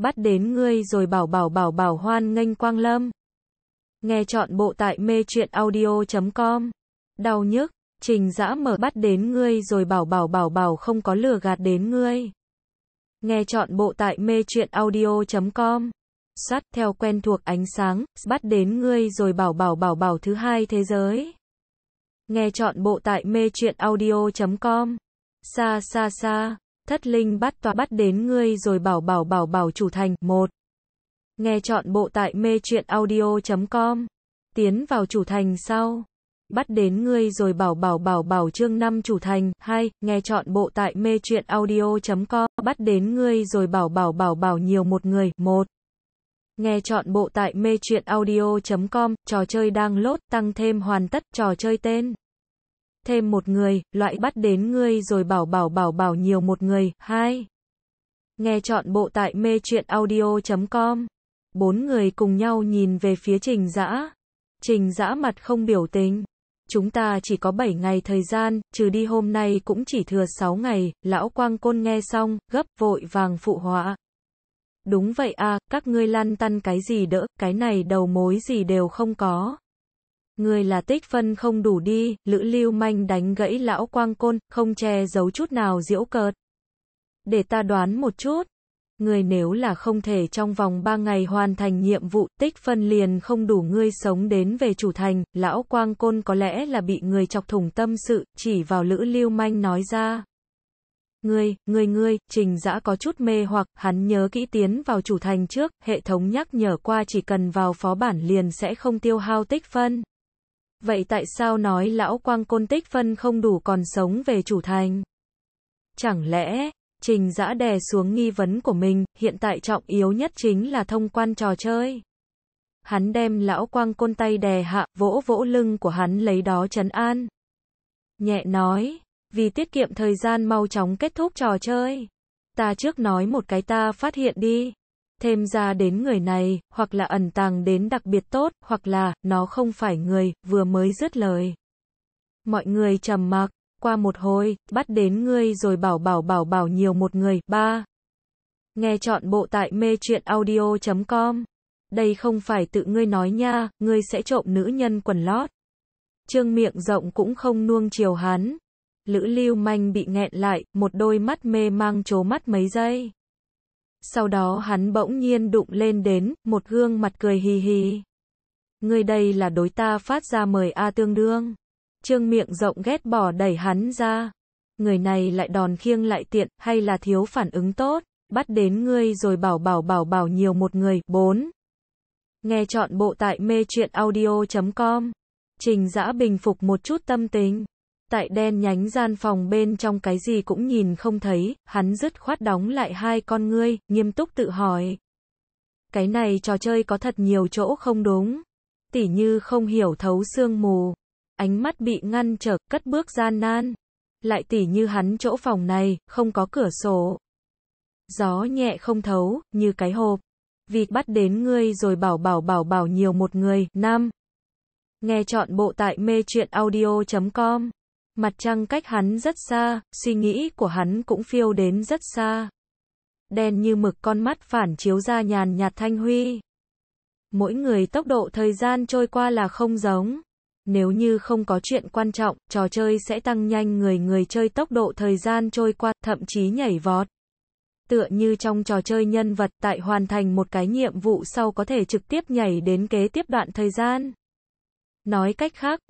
bắt đến ngươi rồi bảo bảo bảo bảo hoan nghênh quang lâm. Nghe chọn bộ tại mê truyện audio.com. Đau nhức, trình dã mở bắt đến ngươi rồi bảo bảo bảo bảo không có lừa gạt đến ngươi. Nghe chọn bộ tại mê truyện audio.com. Sắt theo quen thuộc ánh sáng, bắt đến ngươi rồi bảo bảo bảo bảo thứ hai thế giới. Nghe chọn bộ tại mê truyện audio.com. Xa xa xa. Thất linh bắt tòa bắt đến ngươi rồi bảo bảo bảo bảo chủ thành. một Nghe chọn bộ tại mê truyện audio.com. Tiến vào chủ thành sau. Bắt đến ngươi rồi bảo bảo bảo bảo chương năm chủ thành. hai Nghe chọn bộ tại mê truyện audio.com. Bắt đến ngươi rồi bảo bảo bảo bảo nhiều một người. một Nghe chọn bộ tại mê truyện audio.com. Trò chơi đang lốt tăng thêm hoàn tất trò chơi tên thêm một người, loại bắt đến ngươi rồi bảo bảo bảo bảo nhiều một người. hai Nghe chọn bộ tại mê truyện audio.com. Bốn người cùng nhau nhìn về phía trình dã Trình dã mặt không biểu tình. Chúng ta chỉ có 7 ngày thời gian, trừ đi hôm nay cũng chỉ thừa 6 ngày, lão quang côn nghe xong, gấp vội vàng phụ họa. Đúng vậy à, các ngươi lăn tăn cái gì đỡ, cái này đầu mối gì đều không có. Người là tích phân không đủ đi, Lữ Lưu Manh đánh gãy lão quang côn, không che giấu chút nào diễu cợt. Để ta đoán một chút. Người nếu là không thể trong vòng ba ngày hoàn thành nhiệm vụ, tích phân liền không đủ ngươi sống đến về chủ thành, lão quang côn có lẽ là bị người chọc thủng tâm sự, chỉ vào Lữ Lưu Manh nói ra. Ngươi, ngươi ngươi, trình dã có chút mê hoặc, hắn nhớ kỹ tiến vào chủ thành trước, hệ thống nhắc nhở qua chỉ cần vào phó bản liền sẽ không tiêu hao tích phân. Vậy tại sao nói lão Quang Côn Tích Phân không đủ còn sống về chủ thành? Chẳng lẽ, Trình Dã đè xuống nghi vấn của mình, hiện tại trọng yếu nhất chính là thông quan trò chơi. Hắn đem lão Quang Côn tay đè hạ, vỗ vỗ lưng của hắn lấy đó trấn an. Nhẹ nói, vì tiết kiệm thời gian mau chóng kết thúc trò chơi. Ta trước nói một cái ta phát hiện đi thêm ra đến người này, hoặc là ẩn tàng đến đặc biệt tốt, hoặc là, nó không phải người, vừa mới dứt lời. Mọi người trầm mặc, qua một hồi, bắt đến ngươi rồi bảo bảo bảo bảo nhiều một người, ba. Nghe chọn bộ tại mê truyện audio.com. Đây không phải tự ngươi nói nha, ngươi sẽ trộm nữ nhân quần lót. Trương miệng rộng cũng không nuông chiều hắn. Lữ lưu manh bị nghẹn lại, một đôi mắt mê mang trố mắt mấy giây. Sau đó hắn bỗng nhiên đụng lên đến, một gương mặt cười hì hì. Người đây là đối ta phát ra mời A tương đương. Trương miệng rộng ghét bỏ đẩy hắn ra. Người này lại đòn khiêng lại tiện, hay là thiếu phản ứng tốt. Bắt đến ngươi rồi bảo bảo bảo bảo nhiều một người. 4. Nghe chọn bộ tại mê chuyện audio.com. Trình giã bình phục một chút tâm tính tại đen nhánh gian phòng bên trong cái gì cũng nhìn không thấy, hắn dứt khoát đóng lại hai con ngươi, nghiêm túc tự hỏi. Cái này trò chơi có thật nhiều chỗ không đúng. Tỉ như không hiểu thấu sương mù. Ánh mắt bị ngăn trở, cất bước gian nan. Lại tỉ như hắn chỗ phòng này, không có cửa sổ. Gió nhẹ không thấu, như cái hộp. Vì bắt đến ngươi rồi bảo bảo bảo bảo nhiều một người, năm. Nghe chọn bộ tại mê truyện audio.com Mặt trăng cách hắn rất xa, suy nghĩ của hắn cũng phiêu đến rất xa. Đen như mực con mắt phản chiếu ra nhàn nhạt thanh huy. Mỗi người tốc độ thời gian trôi qua là không giống. Nếu như không có chuyện quan trọng, trò chơi sẽ tăng nhanh người người chơi tốc độ thời gian trôi qua, thậm chí nhảy vọt. Tựa như trong trò chơi nhân vật tại hoàn thành một cái nhiệm vụ sau có thể trực tiếp nhảy đến kế tiếp đoạn thời gian. Nói cách khác,